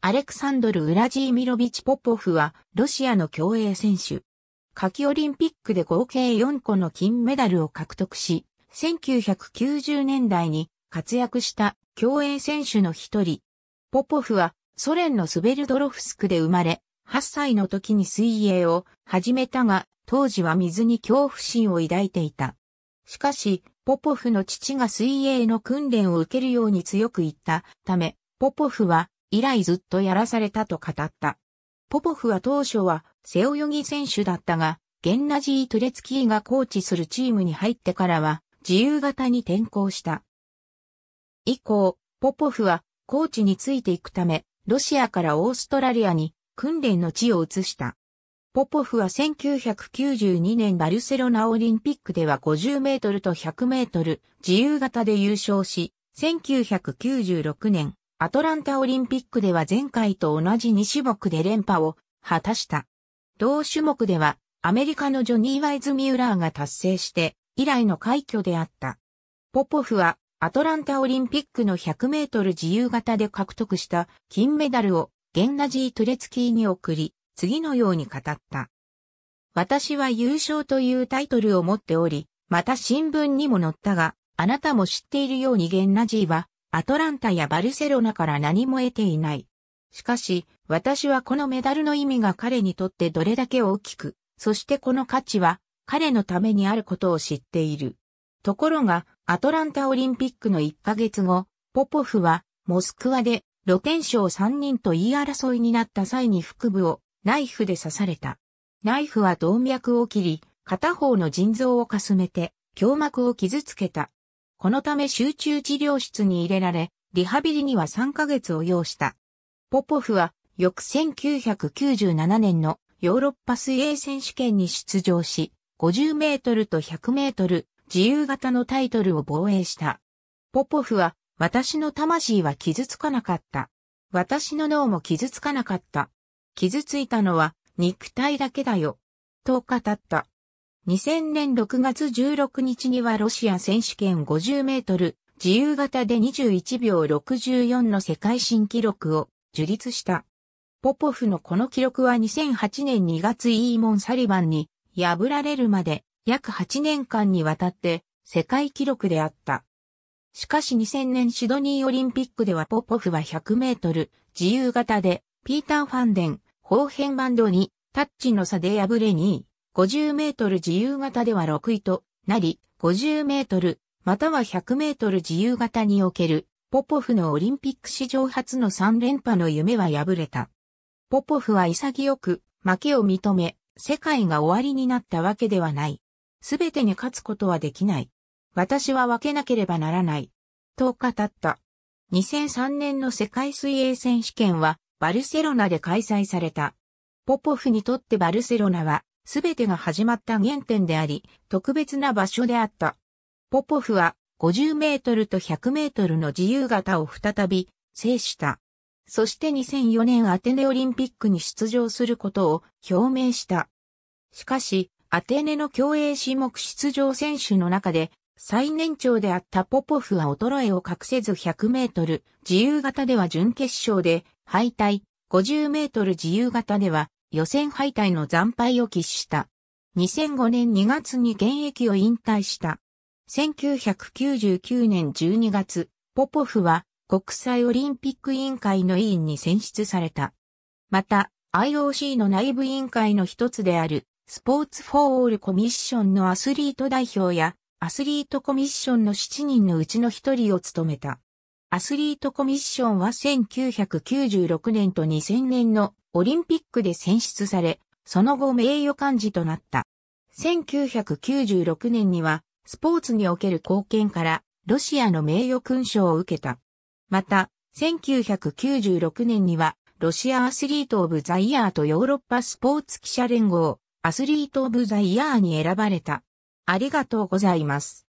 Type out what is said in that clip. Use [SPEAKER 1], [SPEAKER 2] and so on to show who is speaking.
[SPEAKER 1] アレクサンドル・ウラジーミロビチ・ポポフは、ロシアの競泳選手。夏季オリンピックで合計4個の金メダルを獲得し、1990年代に活躍した競泳選手の一人。ポポフは、ソ連のスベルドロフスクで生まれ、8歳の時に水泳を始めたが、当時は水に恐怖心を抱いていた。しかし、ポポフの父が水泳の訓練を受けるように強く言ったため、ポポフは以来ずっとやらされたと語った。ポポフは当初は背泳ぎ選手だったが、ゲンナジー・トレツキーがコーチするチームに入ってからは自由形に転向した。以降、ポポフはコーチについていくため、ロシアからオーストラリアに訓練の地を移した。ポポフは1992年バルセロナオリンピックでは50メートルと100メートル自由形で優勝し、1996年アトランタオリンピックでは前回と同じ2種目で連覇を果たした。同種目ではアメリカのジョニー・ワイズ・ミューラーが達成して以来の快挙であった。ポポフはアトランタオリンピックの100メートル自由形で獲得した金メダルをゲンナジー・トレツキーに送り、次のように語った。私は優勝というタイトルを持っており、また新聞にも載ったが、あなたも知っているようにゲンナジーはアトランタやバルセロナから何も得ていない。しかし、私はこのメダルの意味が彼にとってどれだけ大きく、そしてこの価値は彼のためにあることを知っている。ところが、アトランタオリンピックの1ヶ月後、ポポフはモスクワで露天商3人と言い争いになった際に腹部をナイフで刺された。ナイフは動脈を切り、片方の腎臓をかすめて、胸膜を傷つけた。このため集中治療室に入れられ、リハビリには3ヶ月を要した。ポポフは、翌1997年のヨーロッパ水泳選手権に出場し、50メートルと100メートル自由形のタイトルを防衛した。ポポフは、私の魂は傷つかなかった。私の脳も傷つかなかった。傷ついたのは肉体だけだよ。と語った。2000年6月16日にはロシア選手権50メートル自由形で21秒64の世界新記録を樹立した。ポポフのこの記録は2008年2月イーモン・サリバンに破られるまで約8年間にわたって世界記録であった。しかし2000年シドニーオリンピックではポポフは100メートル自由形でピーター・ファンデン、方変バンドにタッチの差で破れに、50メートル自由形では6位となり、50メートル、または100メートル自由形における、ポポフのオリンピック史上初の3連覇の夢は破れた。ポポフは潔く、負けを認め、世界が終わりになったわけではない。すべてに勝つことはできない。私は分けなければならない。と語った。2003年の世界水泳選手権はバルセロナで開催された。ポポフにとってバルセロナはすべてが始まった原点であり、特別な場所であった。ポポフは50メートルと100メートルの自由形を再び制した。そして2004年アテネオリンピックに出場することを表明した。しかし、アテネの競泳種目出場選手の中で最年長であったポポフは衰えを隠せず100メートル自由形では準決勝で敗退、50メートル自由形では予選敗退の惨敗を喫した。2005年2月に現役を引退した。1999年12月、ポポフは国際オリンピック委員会の委員に選出された。また、IOC の内部委員会の一つである、スポーツフォーオールコミッションのアスリート代表や、アスリートコミッションの7人のうちの1人を務めた。アスリートコミッションは1996年と2000年のオリンピックで選出され、その後名誉幹事となった。1996年には、スポーツにおける貢献から、ロシアの名誉勲章を受けた。また、1996年には、ロシアアスリート・オブ・ザ・イヤーとヨーロッパスポーツ記者連合、アスリート・オブ・ザ・イヤーに選ばれた。ありがとうございます。